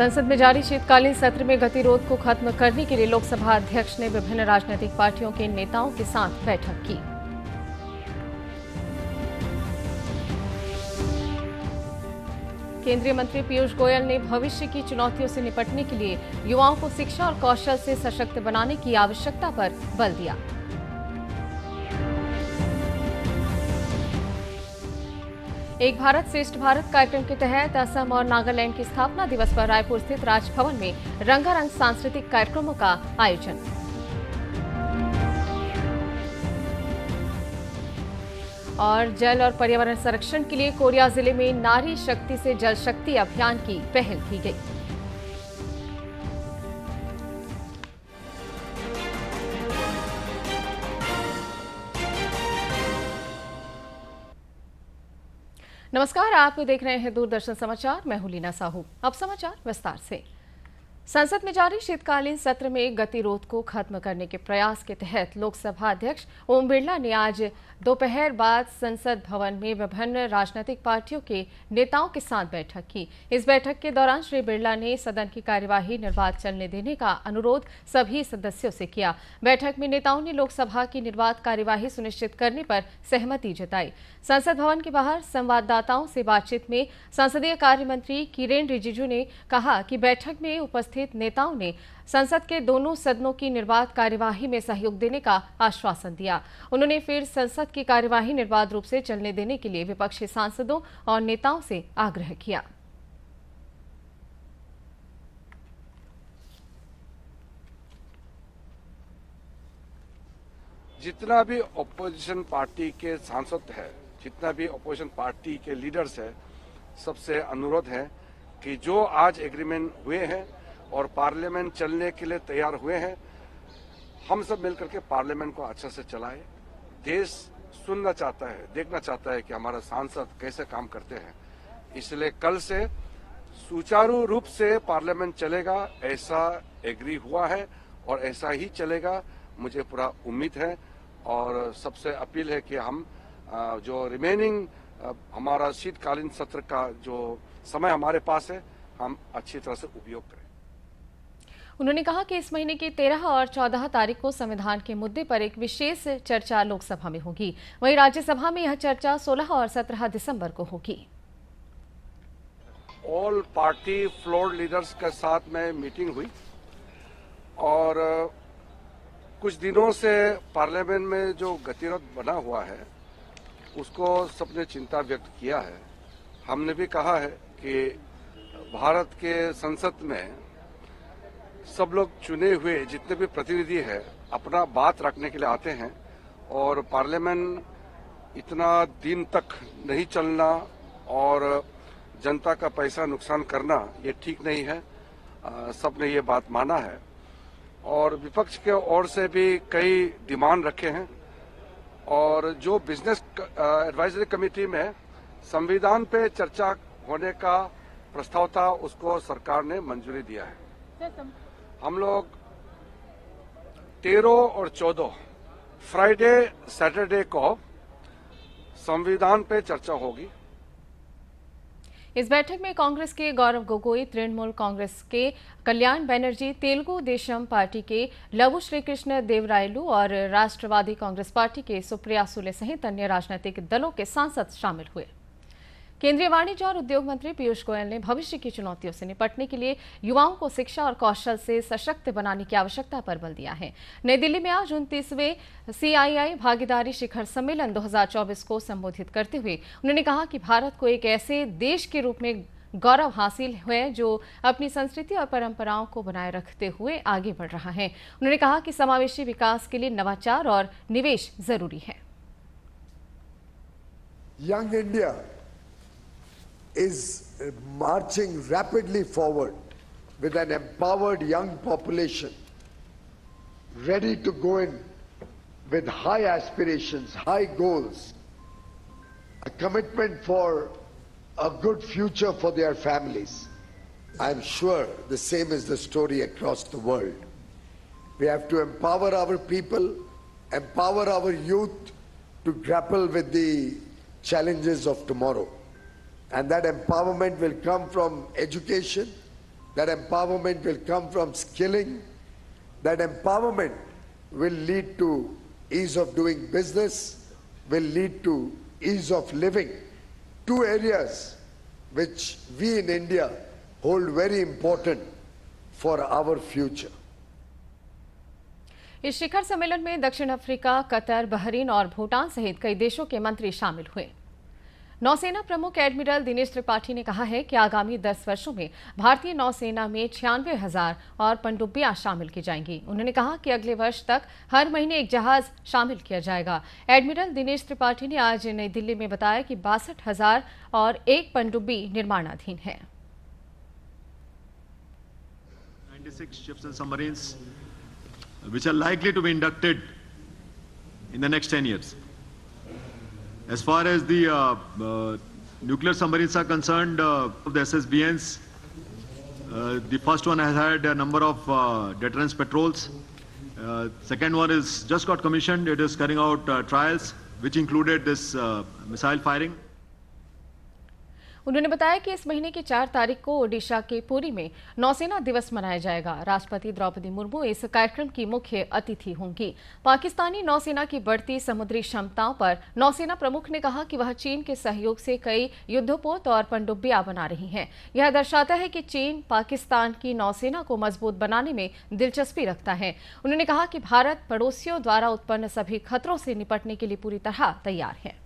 संसद में जारी शीतकालीन सत्र में गतिरोध को खत्म करने के लिए लोकसभा अध्यक्ष ने विभिन्न राजनीतिक पार्टियों के नेताओं के साथ बैठक की केंद्रीय मंत्री पीयूष गोयल ने भविष्य की चुनौतियों से निपटने के लिए युवाओं को शिक्षा और कौशल से सशक्त बनाने की आवश्यकता पर बल दिया एक भारत श्रेष्ठ भारत कार्यक्रम के तहत असम और नागालैंड की स्थापना दिवस पर रायपुर स्थित राजभवन में रंगारंग सांस्कृतिक कार्यक्रमों का आयोजन और जल और पर्यावरण संरक्षण के लिए कोरिया जिले में नारी शक्ति से जल शक्ति अभियान की पहल की गई नमस्कार आप देख रहे हैं दूरदर्शन समाचार मैं हूं लीना साहू अब समाचार विस्तार से संसद में जारी शीतकालीन सत्र में गतिरोध को खत्म करने के प्रयास के तहत लोकसभा अध्यक्ष ओम बिरला ने आज दोपहर बाद संसद भवन में विभिन्न राजनीतिक पार्टियों के नेताओं के साथ बैठक की इस बैठक के दौरान श्री बिरला ने सदन की कार्यवाही निर्वाध चलने देने का अनुरोध सभी सदस्यों से किया बैठक में नेताओं ने लोकसभा की निर्वाध कार्यवाही सुनिश्चित करने पर सहमति जताई संसद भवन के बाहर संवाददाताओं से बातचीत में संसदीय कार्य मंत्री किरेन रिजिजू ने कहा कि बैठक में उपस्थित सहित नेताओं ने संसद के दोनों सदनों की निर्बाध कार्यवाही में सहयोग देने का आश्वासन दिया उन्होंने फिर संसद की कार्यवाही निर्बाध रूप से चलने देने के लिए विपक्षी सांसदों और नेताओं से आग्रह किया जितना भी ओपोजिशन पार्टी के सांसद है जितना भी ओपोजिशन पार्टी के लीडर्स है सबसे अनुरोध है कि जो आज एग्रीमेंट हुए हैं और पार्लियामेंट चलने के लिए तैयार हुए हैं हम सब मिलकर के पार्लियामेंट को अच्छा से चलाएं देश सुनना चाहता है देखना चाहता है कि हमारा सांसद कैसे काम करते हैं इसलिए कल से सुचारू रूप से पार्लियामेंट चलेगा ऐसा एग्री हुआ है और ऐसा ही चलेगा मुझे पूरा उम्मीद है और सबसे अपील है कि हम जो रिमेनिंग हमारा शीतकालीन सत्र का जो समय हमारे पास है हम अच्छी तरह से उपयोग करें उन्होंने कहा कि इस महीने की 13 और 14 तारीख को संविधान के मुद्दे पर एक विशेष चर्चा लोकसभा में होगी वहीं राज्यसभा में यह चर्चा 16 और 17 दिसंबर को होगी ऑल पार्टी फ्लोर लीडर्स के साथ में मीटिंग हुई और कुछ दिनों से पार्लियामेंट में जो गतिरोध बना हुआ है उसको सबने चिंता व्यक्त किया है हमने भी कहा है कि भारत के संसद में सब लोग चुने हुए जितने भी प्रतिनिधि हैं अपना बात रखने के लिए आते हैं और पार्लियामेंट इतना दिन तक नहीं चलना और जनता का पैसा नुकसान करना ये ठीक नहीं है सब ने ये बात माना है और विपक्ष के ओर से भी कई डिमांड रखे हैं और जो बिजनेस एडवाइजरी कमेटी में संविधान पे चर्चा होने का प्रस्ताव था उसको सरकार ने मंजूरी दिया है हम लोग तेरह और चौदह फ्राइडे सैटरडे को संविधान पे चर्चा होगी इस बैठक में कांग्रेस के गौरव गोगोई तृणमूल कांग्रेस के कल्याण बैनर्जी तेलुगु देशम पार्टी के लघु श्रीकृष्ण देवरायलू और राष्ट्रवादी कांग्रेस पार्टी के सुप्रिया सुले सहित अन्य राजनीतिक दलों के सांसद शामिल हुए केंद्रीय वाणिज्य और उद्योग मंत्री पीयूष गोयल ने भविष्य की चुनौतियों से निपटने के लिए युवाओं को शिक्षा और कौशल से सशक्त बनाने की आवश्यकता पर बल दिया है नई दिल्ली में आज उनतीसवें सीआईआई भागीदारी शिखर सम्मेलन 2024 को संबोधित करते हुए उन्होंने कहा कि भारत को एक ऐसे देश के रूप में गौरव हासिल है जो अपनी संस्कृति और परंपराओं को बनाए रखते हुए आगे बढ़ रहा है उन्होंने कहा कि समावेशी विकास के लिए नवाचार और निवेश जरूरी है young India is uh, marching rapidly forward with an empowered young population ready to go in with high aspirations, high goals, a commitment for a good future for their families. I'm sure the same is the story across the world. We have to empower our people, empower our youth to grapple with the challenges of tomorrow. And that empowerment will come from education, that empowerment will come from skilling, that empowerment will lead to ease of doing business, will lead to ease of living. Two areas which we in India hold very important for our future. इस शिखर सम्मेलन में दक्षिण Africa Qatar Bahrain और भूटान सहित कई देशों के मंत्री शामिल हुए नौसेना प्रमुख एडमिरल दिनेश त्रिपाठी ने कहा है कि आगामी 10 वर्षों में भारतीय नौसेना में छियानवे हजार और पनडुब्बियां शामिल की जाएंगी उन्होंने कहा कि अगले वर्ष तक हर महीने एक जहाज शामिल किया जाएगा एडमिरल दिनेश त्रिपाठी ने आज नई दिल्ली में बताया कि बासठ हजार और एक पनडुब्बी निर्माणाधीन है which are likely to be inducted in the next 10 years. As far as the uh, uh, nuclear submarines are concerned, uh, the SSBNs, uh, the first one has had a number of uh, deterrence patrols. Uh, second one is just got commissioned. It is carrying out trials, which included this missile firing. उन्होंने बताया कि इस महीने की चार तारीख को ओडिशा के पुरी में नौसेना दिवस मनाया जाएगा राष्ट्रपति द्रौपदी मुर्मू इस कार्यक्रम की मुख्य अतिथि होंगी पाकिस्तानी नौसेना की बढ़ती समुद्री क्षमताओं पर नौसेना प्रमुख ने कहा कि वह चीन के सहयोग से कई युद्धपोत और पनडुब्बियां बना रही है यह दर्शाता है कि चीन पाकिस्तान की नौसेना को मजबूत बनाने में दिलचस्पी रखता है उन्होंने कहा कि भारत पड़ोसियों द्वारा उत्पन्न सभी खतरों से निपटने के लिए पूरी तरह तैयार है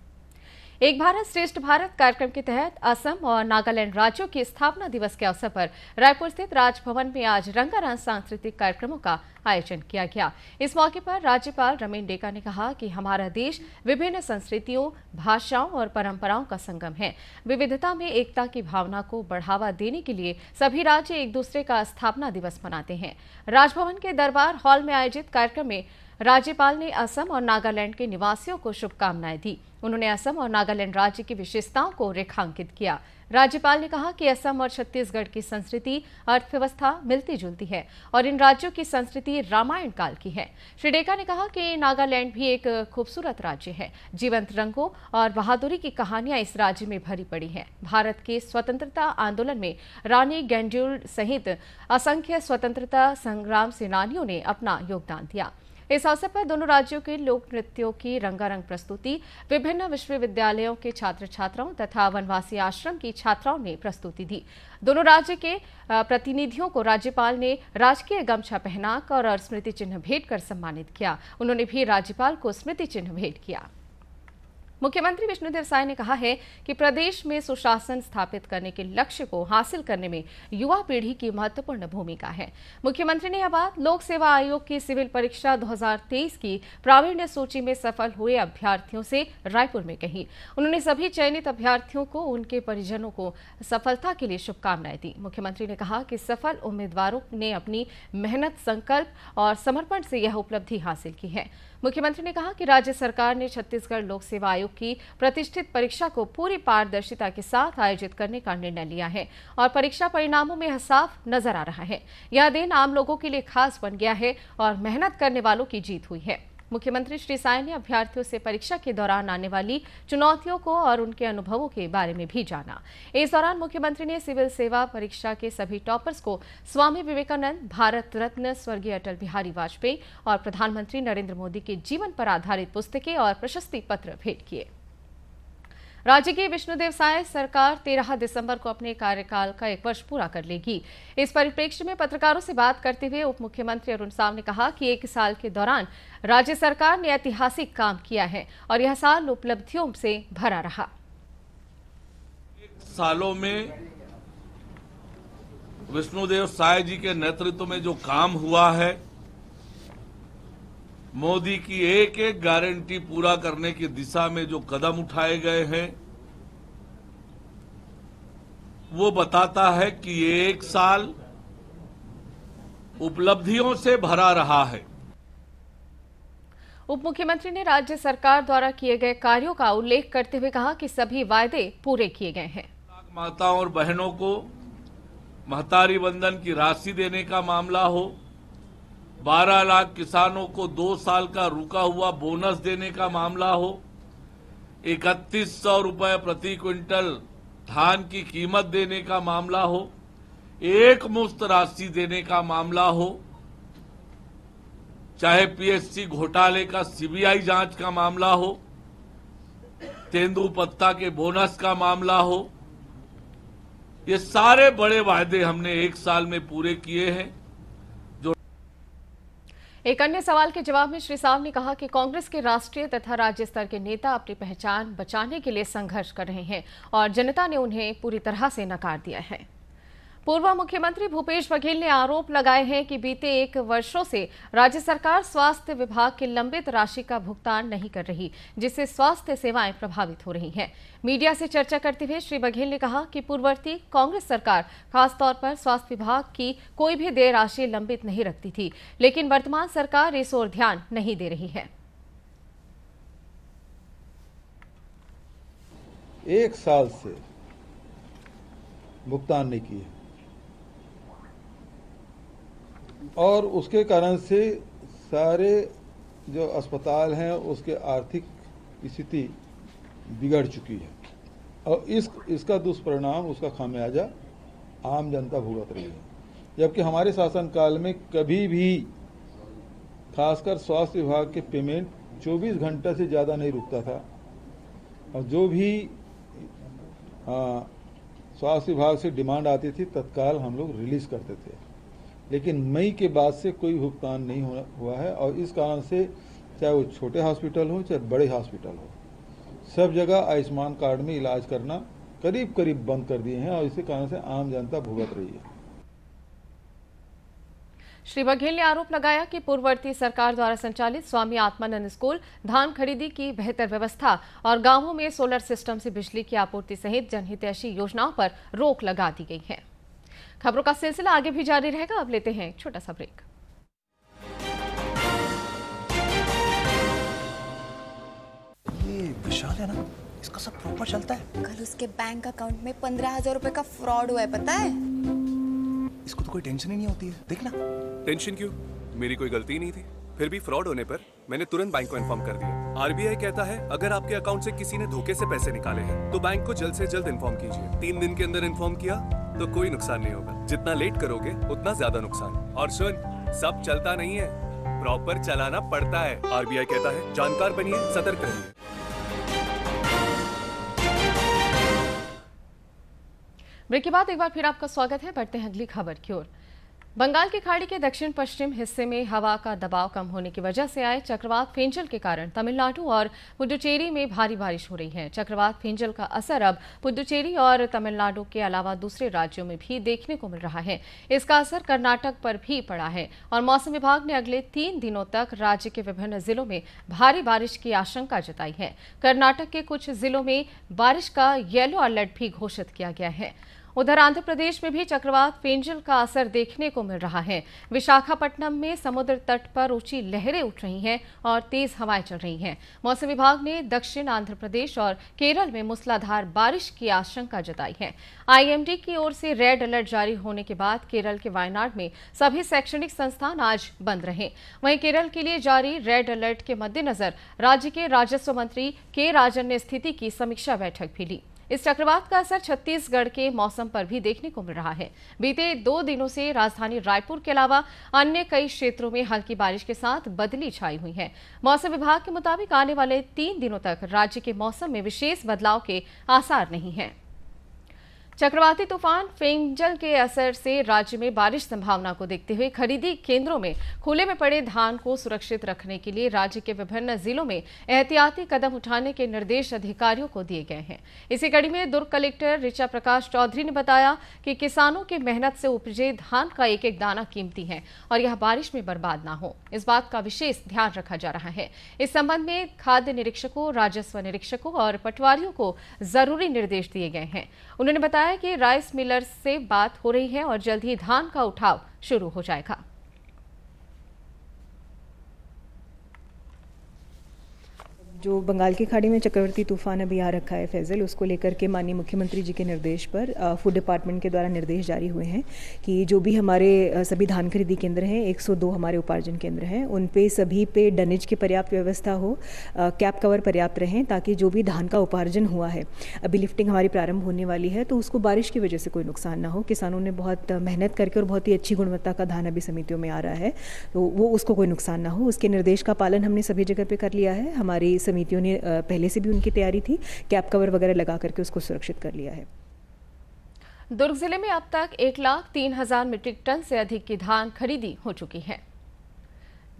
एक भारत श्रेष्ठ भारत कार्यक्रम के तहत असम और नागालैंड राज्यों के स्थापना दिवस के अवसर पर रायपुर स्थित राजभवन में आज रंगारंग सांस्कृतिक कार्यक्रमों का आयोजन किया गया इस मौके पर राज्यपाल रमेन डेका ने कहा कि हमारा देश विभिन्न संस्कृतियों भाषाओं और परंपराओं का संगम है विविधता में एकता की भावना को बढ़ावा देने के लिए सभी राज्य एक दूसरे का स्थापना दिवस मनाते हैं राजभवन के दरबार हॉल में आयोजित कार्यक्रम में राज्यपाल ने असम और नागालैंड के निवासियों को शुभकामनाएं दी उन्होंने असम और नागालैंड राज्य की विशेषताओं को रेखांकित किया राज्यपाल ने कहा कि असम और छत्तीसगढ़ की संस्कृति अर्थव्यवस्था मिलती जुलती है और इन राज्यों की संस्कृति रामायण काल की है श्री डेका ने कहा कि नागालैंड भी एक खूबसूरत राज्य है जीवंत रंगों और बहादुरी की कहानियां इस राज्य में भरी पड़ी हैं भारत के स्वतंत्रता आंदोलन में रानी गेंड्यूल सहित असंख्य स्वतंत्रता संग्राम सेनानियों ने अपना योगदान दिया इस अवसर पर दोनों राज्यों के लोक नृत्यों की रंगारंग प्रस्तुति विभिन्न विश्वविद्यालयों के छात्र छात्राओं तथा वनवासी आश्रम की छात्राओं ने प्रस्तुति दी दोनों राज्य के प्रतिनिधियों को राज्यपाल ने राजकीय गमछा पहनाकर और स्मृति चिन्ह भेंट कर सम्मानित किया उन्होंने भी राज्यपाल को स्मृति चिन्ह भेंट किया मुख्यमंत्री विष्णुदेव साय ने कहा है कि प्रदेश में सुशासन स्थापित करने के लक्ष्य को हासिल करने में युवा पीढ़ी की महत्वपूर्ण भूमिका है मुख्यमंत्री ने यह बात लोक सेवा आयोग की सिविल परीक्षा 2023 की प्रावीण्य सूची में सफल हुए अभ्यर्थियों से रायपुर में कही उन्होंने सभी चयनित अभ्यर्थियों को उनके परिजनों को सफलता के लिए शुभकामनाएं दी मुख्यमंत्री ने कहा कि सफल उम्मीदवारों ने अपनी मेहनत संकल्प और समर्पण से यह उपलब्धि हासिल की है मुख्यमंत्री ने कहा कि राज्य सरकार ने छत्तीसगढ़ लोक सेवा आयोग की प्रतिष्ठित परीक्षा को पूरी पारदर्शिता के साथ आयोजित करने का निर्णय लिया है और परीक्षा परिणामों में हसाफ नजर आ रहा है यह दिन आम लोगों के लिए खास बन गया है और मेहनत करने वालों की जीत हुई है मुख्यमंत्री श्री साय ने अभ्यर्थियों से परीक्षा के दौरान आने वाली चुनौतियों को और उनके अनुभवों के बारे में भी जाना इस दौरान मुख्यमंत्री ने सिविल सेवा परीक्षा के सभी टॉपर्स को स्वामी विवेकानंद भारत रत्न स्वर्गीय अटल बिहारी वाजपेयी और प्रधानमंत्री नरेंद्र मोदी के जीवन पर आधारित पुस्तकें और प्रशस्ति पत्र भेंट किए राज्य की विष्णुदेव साय सरकार 13 दिसंबर को अपने कार्यकाल का एक वर्ष पूरा कर लेगी इस परिप्रेक्ष्य में पत्रकारों से बात करते हुए उप मुख्यमंत्री अरुण साव ने कहा कि एक साल के दौरान राज्य सरकार ने ऐतिहासिक काम किया है और यह साल उपलब्धियों से भरा रहा सालों में विष्णुदेव साय जी के नेतृत्व में जो काम हुआ है मोदी की एक एक गारंटी पूरा करने की दिशा में जो कदम उठाए गए हैं वो बताता है कि ये एक साल उपलब्धियों से भरा रहा है उप मुख्यमंत्री ने राज्य सरकार द्वारा किए गए कार्यों का उल्लेख करते हुए कहा कि सभी वायदे पूरे किए गए हैं माताओं और बहनों को महतारी बंधन की राशि देने का मामला हो बारह लाख किसानों को दो साल का रुका हुआ बोनस देने का मामला हो इकतीस सौ रुपये प्रति क्विंटल धान की कीमत देने का मामला हो एक मुफ्त राशि देने का मामला हो चाहे पीएससी घोटाले का सीबीआई जांच का मामला हो तेंदु पत्ता के बोनस का मामला हो ये सारे बड़े वायदे हमने एक साल में पूरे किए हैं एक अन्य सवाल के जवाब में श्री साव ने कहा कि कांग्रेस के राष्ट्रीय तथा राज्य स्तर के नेता अपनी पहचान बचाने के लिए संघर्ष कर रहे हैं और जनता ने उन्हें पूरी तरह से नकार दिया है पूर्व मुख्यमंत्री भूपेश बघेल ने आरोप लगाए हैं कि बीते एक वर्षों से राज्य सरकार स्वास्थ्य विभाग की लंबित राशि का भुगतान नहीं कर रही जिससे स्वास्थ्य सेवाएं प्रभावित हो रही हैं मीडिया से चर्चा करते हुए श्री बघेल ने कहा कि पूर्ववर्ती कांग्रेस सरकार खासतौर पर स्वास्थ्य विभाग की कोई भी देय राशि लंबित नहीं रखती थी लेकिन वर्तमान सरकार इस ओर ध्यान नहीं दे रही है एक साल से भुगतान नहीं किया और उसके कारण से सारे जो अस्पताल हैं उसके आर्थिक स्थिति बिगड़ चुकी है और इस इसका दुष्परिणाम उसका खामियाजा आम जनता भुगत रही है जबकि हमारे शासनकाल में कभी भी खासकर स्वास्थ्य विभाग के पेमेंट 24 घंटा से ज़्यादा नहीं रुकता था और जो भी हाँ, स्वास्थ्य विभाग से डिमांड आती थी तत्काल हम लोग रिलीज करते थे लेकिन मई के बाद से कोई भुगतान नहीं हुआ है और इस कारण से चाहे वो छोटे हॉस्पिटल हो चाहे बड़े हॉस्पिटल हो सब जगह आयुष्मान कार्ड में इलाज करना करीब करीब बंद कर दिए हैं और इसी कारण से आम जनता भुगत रही है श्री बघेल ने आरोप लगाया कि पूर्ववर्ती सरकार द्वारा संचालित स्वामी आत्मानंद स्कूल धान खरीदी की बेहतर व्यवस्था और गांवों में सोलर सिस्टम से बिजली की आपूर्ति सहित जनहितैषी योजनाओं पर रोक लगा दी गई है खबरों का सिलसिला आगे भी जारी रहेगा अब लेते हैं एक छोटा सा ब्रेक ये विशाल है ना इसका सब प्रॉपर चलता है कल उसके बैंक अकाउंट में पंद्रह हजार रूपए का फ्रॉड हुआ है पता है इसको तो कोई टेंशन ही नहीं होती है देखना टेंशन क्यों मेरी कोई गलती नहीं थी फिर भी फ्रॉड होने पर मैंने तुरंत बैंक को इन्फॉर्म कर दिया आरबीआई कहता है अगर आपके अकाउंट से किसी ने धोखे से पैसे निकाले हैं तो बैंक को जल्द से जल्द इन्फॉर्म कीजिए तीन दिन के अंदर इन्फॉर्म किया तो कोई नुकसान नहीं होगा जितना लेट करोगे उतना ज्यादा नुकसान और सुन सब चलता नहीं है प्रॉपर चलाना पड़ता है आरबीआई कहता है जानकार बनिए सतर्क रहिए ब्रेक के बाद एक बार फिर आपका स्वागत है बढ़ते हैं अगली खबर की ओर बंगाल की खाड़ी के दक्षिण पश्चिम हिस्से में हवा का दबाव कम होने की वजह से आए चक्रवात फेंजल के कारण तमिलनाडु और पुडुचेरी में भारी बारिश हो रही है चक्रवात फेंजल का असर अब पुडुचेरी और तमिलनाडु के अलावा दूसरे राज्यों में भी देखने को मिल रहा है इसका असर कर्नाटक पर भी पड़ा है और मौसम विभाग ने अगले तीन दिनों तक राज्य के विभिन्न जिलों में भारी बारिश की आशंका जताई है कर्नाटक के कुछ जिलों में बारिश का येलो अलर्ट भी घोषित किया गया है उधर आंध्र प्रदेश में भी चक्रवात पेंजल का असर देखने को मिल रहा है विशाखापट्टनम में समुद्र तट पर ऊंची लहरें उठ रही हैं और तेज हवाएं चल रही हैं मौसम विभाग ने दक्षिण आंध्र प्रदेश और केरल में मूसलाधार बारिश की आशंका जताई है आईएमडी की ओर से रेड अलर्ट जारी होने के बाद केरल के वायनाड में सभी शैक्षणिक संस्थान आज बंद रहे वहीं केरल के लिए जारी रेड अलर्ट के मद्देनजर राज्य के राजस्व मंत्री के राजन ने स्थिति की समीक्षा बैठक भी ली इस चक्रवात का असर छत्तीसगढ़ के मौसम पर भी देखने को मिल रहा है बीते दो दिनों से राजधानी रायपुर के अलावा अन्य कई क्षेत्रों में हल्की बारिश के साथ बदली छाई हुई है मौसम विभाग के मुताबिक आने वाले तीन दिनों तक राज्य के मौसम में विशेष बदलाव के आसार नहीं है चक्रवाती तूफान फेंगजल के असर से राज्य में बारिश संभावना को देखते हुए खरीदी केंद्रों में खुले में पड़े धान को सुरक्षित रखने के लिए राज्य के विभिन्न जिलों में एहतियाती कदम उठाने के निर्देश अधिकारियों को दिए गए हैं इसी कड़ी में दुर्ग कलेक्टर ऋचा प्रकाश चौधरी ने बताया कि किसानों की मेहनत से उपजे धान का एक एक दाना कीमती है और यह बारिश में बर्बाद न हो इस बात का विशेष ध्यान रखा जा रहा है इस संबंध में खाद्य निरीक्षकों राजस्व निरीक्षकों और पटवारियों को जरूरी निर्देश दिए गए हैं उन्होंने बताया बताया कि राइस मिलर्स से बात हो रही है और जल्द ही धान का उठाव शुरू हो जाएगा जो बंगाल की खाड़ी में चक्रवर्ती तूफान अभी आ रखा है फैज़ल उसको लेकर के माननीय मुख्यमंत्री जी के निर्देश पर फूड डिपार्टमेंट के द्वारा निर्देश जारी हुए हैं कि जो भी हमारे सभी धान खरीदी केंद्र हैं 102 हमारे उपार्जन केंद्र हैं उन पे सभी पे डनेज की पर्याप्त व्यवस्था हो कैप कवर पर्याप्त रहें ताकि जो भी धान का उपार्जन हुआ है अभी लिफ्टिंग हमारी प्रारंभ होने वाली है तो उसको बारिश की वजह से कोई नुकसान ना हो किसानों ने बहुत मेहनत करके और बहुत ही अच्छी गुणवत्ता का धान अभी समितियों में आ रहा है तो वो उसको कोई नुकसान ना हो उसके निर्देश का पालन हमने सभी जगह पर कर लिया है हमारी समितियों ने पहले से भी उनकी तैयारी थी कैप कवर वगैरह लगा करके उसको सुरक्षित कर लिया है दुर्ग जिले में अब तक एक लाख तीन हजार मीट्रिक टन से अधिक की धान खरीदी हो चुकी है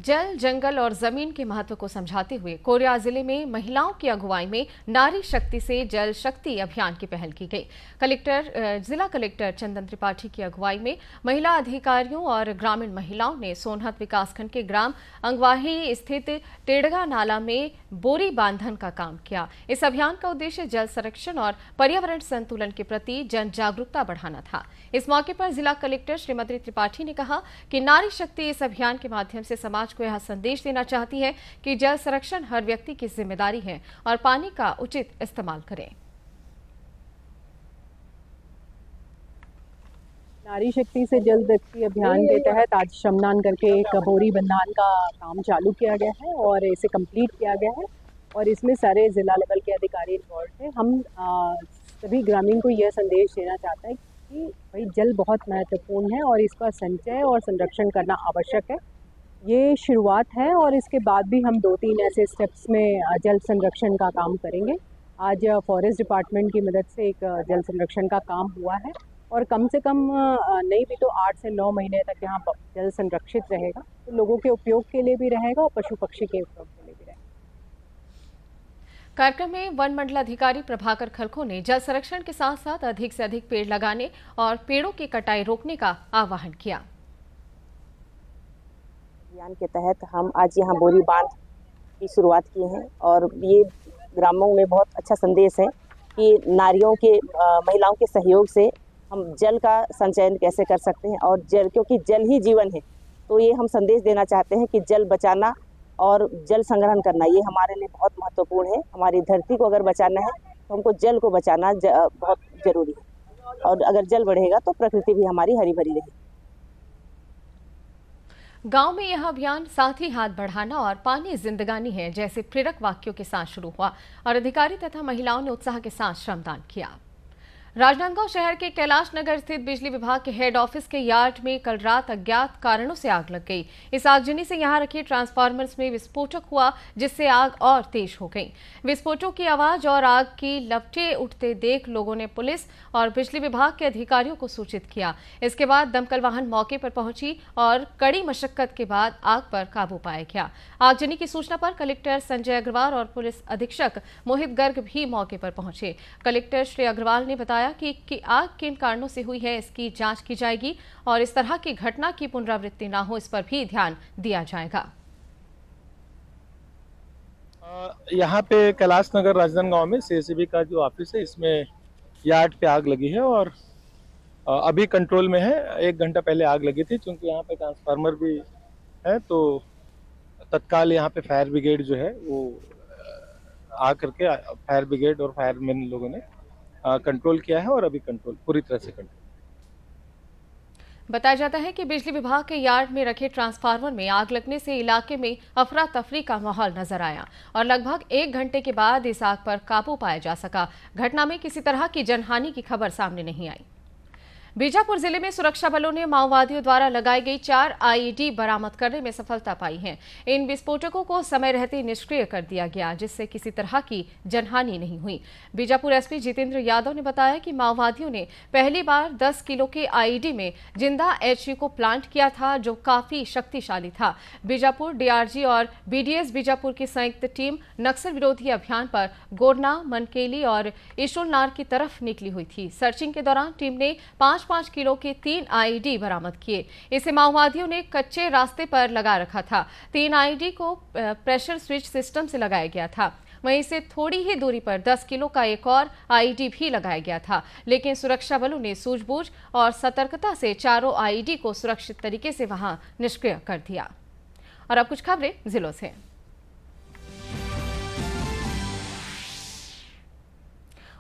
जल जंगल और जमीन के महत्व को समझाते हुए कोरिया जिले में महिलाओं की अगुवाई में नारी शक्ति से जल शक्ति अभियान की पहल की गई कलेक्टर जिला कलेक्टर चंदन त्रिपाठी की अगुवाई में महिला अधिकारियों और ग्रामीण महिलाओं ने सोनहत विकासखंड के ग्राम अंगवाही स्थित टेड़गा नाला में बोरी बांधन का काम किया इस अभियान का उद्देश्य जल संरक्षण और पर्यावरण संतुलन के प्रति जन जागरूकता बढ़ाना था इस मौके पर जिला कलेक्टर श्रीमती त्रिपाठी ने कहा कि नारी शक्ति इस अभियान के माध्यम से समाज समाज को यह संदेश देना चाहती है कि जल संरक्षण हर व्यक्ति की जिम्मेदारी है और पानी का उचित इस्तेमाल करें नारी शक्ति से जल व्यक्ति अभियान के तहत आज श्रमदान करके एक बोरी बंधान का काम चालू किया गया है और इसे कंप्लीट किया गया है और इसमें सारे ज़िला लेवल के अधिकारी इन्वॉल्व हैं हम आ, सभी ग्रामीण को यह संदेश देना चाहते हैं कि भाई जल बहुत महत्वपूर्ण है और इसका संचय और संरक्षण करना आवश्यक है ये शुरुआत है और इसके बाद भी हम दो तीन ऐसे स्टेप्स में जल संरक्षण का काम करेंगे आज फॉरेस्ट डिपार्टमेंट की मदद से एक जल संरक्षण का काम हुआ है और कम से कम नहीं भी तो आठ से नौ महीने तक यहाँ जल संरक्षित रहेगा तो लोगों के उपयोग के लिए भी रहेगा और पशु पक्षी के उपयोग के लिए भी रहेगा कार्यक्रम में वन मंडलाधिकारी प्रभाकर खलखो ने जल संरक्षण के साथ साथ अधिक से अधिक पेड़ लगाने और पेड़ों की कटाई रोकने का आह्वान किया अभियान के तहत हम आज यहाँ बोरी बांध की शुरुआत की है और ये ग्रामों में बहुत अच्छा संदेश है कि नारियों के महिलाओं के सहयोग से हम जल का संचयन कैसे कर सकते हैं और जल क्योंकि जल ही जीवन है तो ये हम संदेश देना चाहते हैं कि जल बचाना और जल संग्रहण करना ये हमारे लिए बहुत महत्वपूर्ण है हमारी धरती को अगर बचाना है तो हमको जल को बचाना ज, बहुत जरूरी है और अगर जल बढ़ेगा तो प्रकृति भी हमारी हरी भरी रहेगी गांव में यह अभियान साथ ही हाथ बढ़ाना और पानी जिंदगानी है जैसे प्रेरक वाक्यों के साथ शुरू हुआ और अधिकारी तथा महिलाओं ने उत्साह के साथ श्रमदान किया राजनांदगांव शहर के कैलाश नगर स्थित बिजली विभाग के हेड ऑफिस के यार्ड में कल रात अज्ञात कारणों से आग लग गई इस आगजनी से यहां रखे ट्रांसफार्मर्स में विस्फोटक हुआ जिससे आग और तेज हो गई विस्फोटों की आवाज और आग की लपटे उठते देख लोगों ने पुलिस और बिजली विभाग के अधिकारियों को सूचित किया इसके बाद दमकल वाहन मौके पर पहुंची और कड़ी मशक्कत के बाद आग पर काबू पाया गया आगजनी की सूचना पर कलेक्टर संजय अग्रवाल और पुलिस अधीक्षक मोहित गर्ग भी मौके पर पहुंचे कलेक्टर श्री अग्रवाल ने बताया बताया कि, कि आग किन कारणों से हुई है इसकी जांच की जाएगी और इस तरह की घटना की पुनरावृत्ति ना हो इस पर भी ध्यान दिया जाएगा यहाँ पे कैलाश नगर राजनांदगांव में सीएसबी e का जो ऑफिस है इसमें यार्ड पे आग लगी है और अभी कंट्रोल में है एक घंटा पहले आग लगी थी क्योंकि यहाँ पे ट्रांसफार्मर भी है तो तत्काल यहाँ पे फायर ब्रिगेड जो है वो आ करके फायर ब्रिगेड और फायरमैन लोगों ने कंट्रोल किया है और अभी कंट्रोल पूरी तरह से कंट्रोल बताया जाता है कि बिजली विभाग के यार्ड में रखे ट्रांसफार्मर में आग लगने से इलाके में अफरा तफरी का माहौल नजर आया और लगभग एक घंटे के बाद इस आग पर काबू पाया जा सका घटना में किसी तरह की जनहानि की खबर सामने नहीं आई बीजापुर जिले में सुरक्षा बलों ने माओवादियों द्वारा लगाई गई चार आईईडी बरामद करने में सफलता पाई है इन विस्फोटकों को समय रहते निष्क्रिय कर दिया गया जिससे किसी तरह की जनहानि नहीं हुई बीजापुर एसपी जितेंद्र यादव ने बताया कि माओवादियों ने पहली बार दस किलो के आईईडी में जिंदा एचयू को प्लांट किया था जो काफी शक्तिशाली था बीजापुर डीआरजी और बीडीएस बीजापुर की संयुक्त टीम नक्सल विरोधी अभियान पर गोरना मनकेली और ईशुलनार की तरफ निकली हुई थी सर्चिंग के दौरान टीम ने पांच पाँच किलो के तीन आईडी बरामद किए इसे माओवादियों ने कच्चे रास्ते पर लगा रखा था तीन आईडी को प्रेशर स्विच सिस्टम से लगाया गया था वहीं से थोड़ी ही दूरी पर 10 किलो का एक और आईडी भी लगाया गया था लेकिन सुरक्षा बलों ने सूझबूझ और सतर्कता से चारों आईडी को सुरक्षित तरीके से वहां निष्क्रिय कर दिया और अब कुछ खबरें जिलों से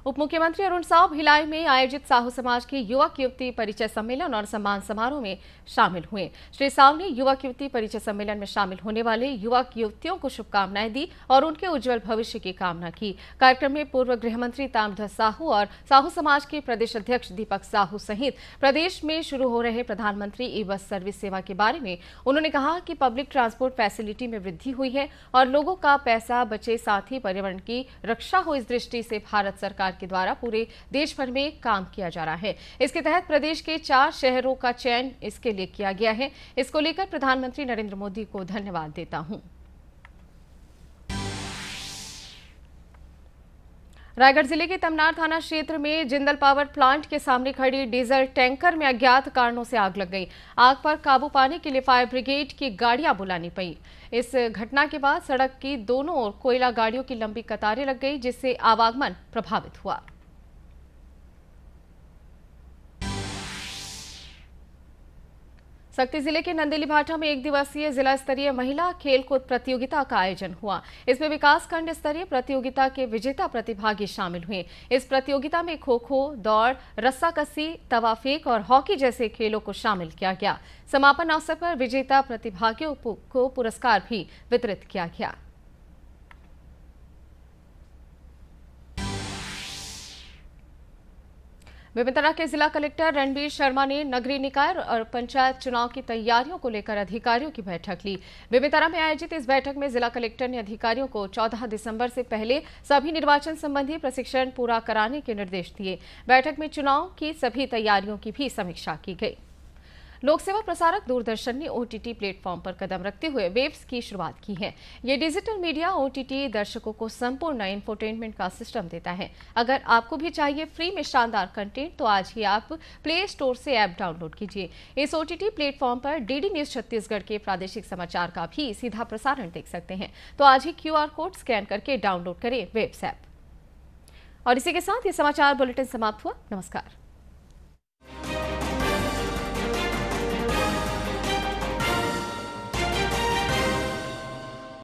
उप मुख्यमंत्री अरुण साव भिलाई में आयोजित साहू समाज के युवक युवती परिचय सम्मेलन और सम्मान समारोह में शामिल हुए श्री साव ने युवक युवती परिचय सम्मेलन में शामिल होने वाले युवक युवतियों को शुभकामनाएं दी और उनके उज्जवल भविष्य की कामना की कार्यक्रम में पूर्व गृह मंत्री तामध्वज साहू और साहू समाज के प्रदेश अध्यक्ष दीपक साहू सहित प्रदेश में शुरू हो रहे प्रधानमंत्री ई बस सर्विस सेवा के बारे में उन्होंने कहा कि पब्लिक ट्रांसपोर्ट फैसिलिटी में वृद्धि हुई है और लोगों का पैसा बचे साथ ही पर्यावरण की रक्षा हो इस दृष्टि से भारत सरकार विभाग के द्वारा पूरे देश भर में काम किया जा रहा है इसके तहत प्रदेश के चार शहरों का चयन इसके लिए किया गया है इसको लेकर प्रधानमंत्री नरेंद्र मोदी को धन्यवाद देता हूँ रायगढ़ जिले के तमनार थाना क्षेत्र में जिंदल पावर प्लांट के सामने खड़ी डीजल टैंकर में अज्ञात कारणों से आग लग गई आग पर काबू पाने के लिए फायर ब्रिगेड की गाड़ियां बुलानी पड़ी इस घटना के बाद सड़क की दोनों ओर कोयला गाड़ियों की लंबी कतारें लग गई जिससे आवागमन प्रभावित हुआ सक्ती जिले के नंदेली भाटा में एक दिवसीय जिला स्तरीय महिला खेलकूद प्रतियोगिता का आयोजन हुआ इसमें विकासखंड स्तरीय प्रतियोगिता के विजेता प्रतिभागी शामिल हुए इस प्रतियोगिता में खो खो दौड़ रस्साकसी तवाफेक और हॉकी जैसे खेलों को शामिल किया गया समापन अवसर पर विजेता प्रतिभागियों को पुरस्कार भी वितरित किया गया बेमेतरा के जिला कलेक्टर रणबीर शर्मा ने नगरीय निकाय और पंचायत चुनाव की तैयारियों को लेकर अधिकारियों की बैठक ली बेमेतरा में आयोजित इस बैठक में जिला कलेक्टर ने अधिकारियों को 14 दिसंबर से पहले सभी निर्वाचन संबंधी प्रशिक्षण पूरा कराने के निर्देश दिए बैठक में चुनाव की सभी तैयारियों की भी समीक्षा की गई लोक सेवा प्रसारक दूरदर्शन ने ओटीटी प्लेटफॉर्म पर कदम रखते हुए वेब्स की शुरुआत की है ये डिजिटल मीडिया ओटीटी दर्शकों को संपूर्ण इंफोटेनमेंट का सिस्टम देता है अगर आपको भी चाहिए फ्री में शानदार कंटेंट तो आज ही आप प्ले स्टोर से ऐप डाउनलोड कीजिए इस ओटीटी प्लेटफॉर्म पर डीडी न्यूज छत्तीसगढ़ के प्रादेशिक समाचार का भी सीधा प्रसारण देख सकते हैं तो आज ही क्यू कोड स्कैन करके डाउनलोड करें वेब्स ऐप और इसी के साथ ये समाचार बुलेटिन समाप्त हुआ नमस्कार